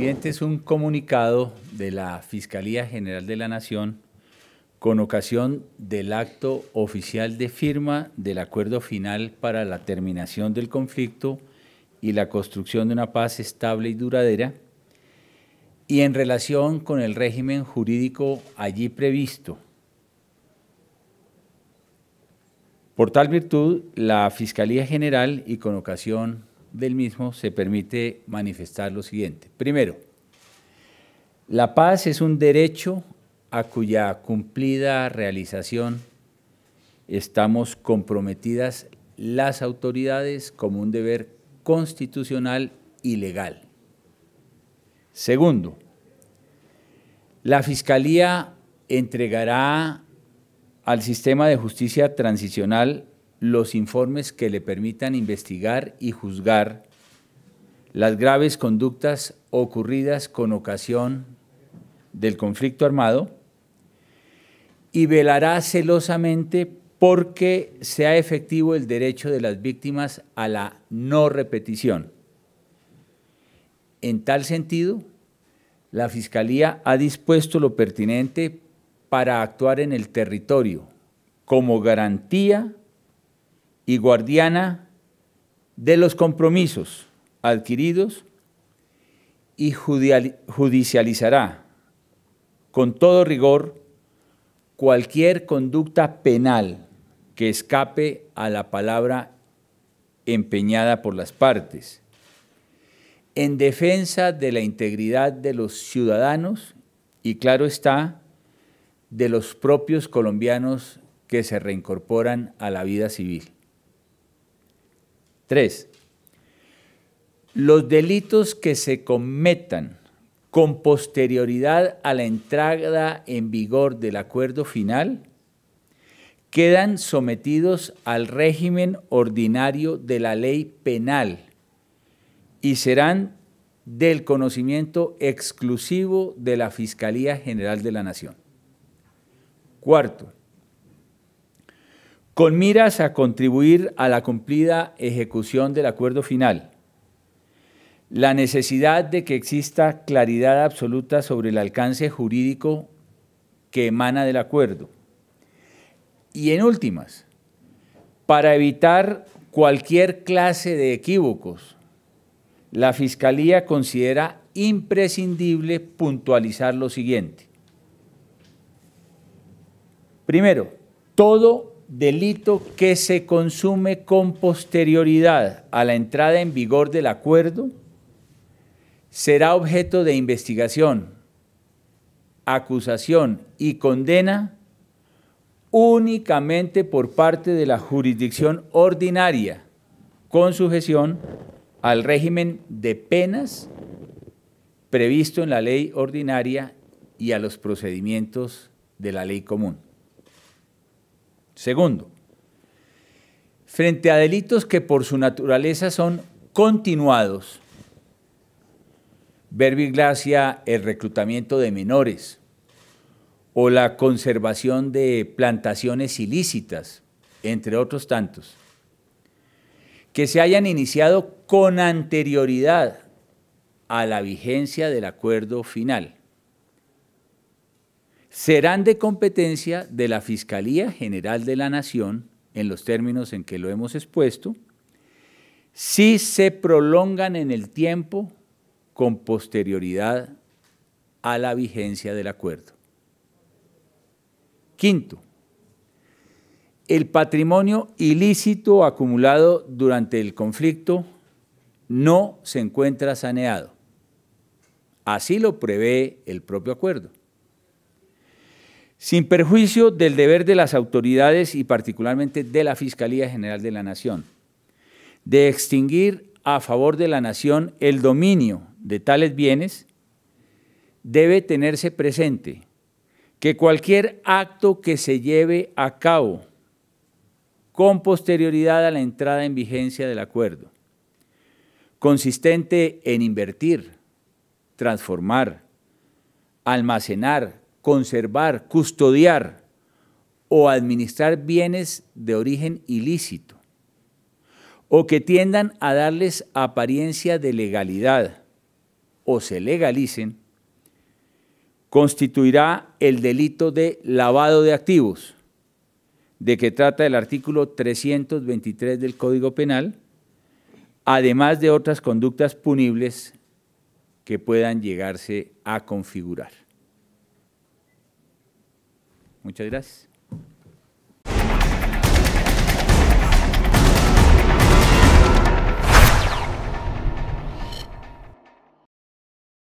siguiente es un comunicado de la Fiscalía General de la Nación con ocasión del acto oficial de firma del acuerdo final para la terminación del conflicto y la construcción de una paz estable y duradera, y en relación con el régimen jurídico allí previsto. Por tal virtud, la Fiscalía General y con ocasión del mismo se permite manifestar lo siguiente. Primero, la paz es un derecho a cuya cumplida realización estamos comprometidas las autoridades como un deber constitucional y legal. Segundo, la Fiscalía entregará al sistema de justicia transicional los informes que le permitan investigar y juzgar las graves conductas ocurridas con ocasión del conflicto armado y velará celosamente porque sea efectivo el derecho de las víctimas a la no repetición. En tal sentido, la Fiscalía ha dispuesto lo pertinente para actuar en el territorio como garantía y guardiana de los compromisos adquiridos y judicializará con todo rigor cualquier conducta penal que escape a la palabra empeñada por las partes, en defensa de la integridad de los ciudadanos y claro está, de los propios colombianos que se reincorporan a la vida civil. 3. Los delitos que se cometan con posterioridad a la entrada en vigor del acuerdo final quedan sometidos al régimen ordinario de la ley penal y serán del conocimiento exclusivo de la Fiscalía General de la Nación. Cuarto, con miras a contribuir a la cumplida ejecución del acuerdo final. La necesidad de que exista claridad absoluta sobre el alcance jurídico que emana del acuerdo. Y en últimas, para evitar cualquier clase de equívocos, la Fiscalía considera imprescindible puntualizar lo siguiente. Primero, todo delito que se consume con posterioridad a la entrada en vigor del acuerdo será objeto de investigación, acusación y condena únicamente por parte de la jurisdicción ordinaria con sujeción al régimen de penas previsto en la ley ordinaria y a los procedimientos de la ley común. Segundo, frente a delitos que por su naturaleza son continuados, verbigracia el reclutamiento de menores o la conservación de plantaciones ilícitas, entre otros tantos, que se hayan iniciado con anterioridad a la vigencia del acuerdo final serán de competencia de la Fiscalía General de la Nación, en los términos en que lo hemos expuesto, si se prolongan en el tiempo con posterioridad a la vigencia del acuerdo. Quinto, el patrimonio ilícito acumulado durante el conflicto no se encuentra saneado. Así lo prevé el propio acuerdo sin perjuicio del deber de las autoridades y particularmente de la Fiscalía General de la Nación, de extinguir a favor de la Nación el dominio de tales bienes, debe tenerse presente que cualquier acto que se lleve a cabo con posterioridad a la entrada en vigencia del acuerdo, consistente en invertir, transformar, almacenar, conservar, custodiar o administrar bienes de origen ilícito, o que tiendan a darles apariencia de legalidad o se legalicen, constituirá el delito de lavado de activos, de que trata el artículo 323 del Código Penal, además de otras conductas punibles que puedan llegarse a configurar. Muchas gracias.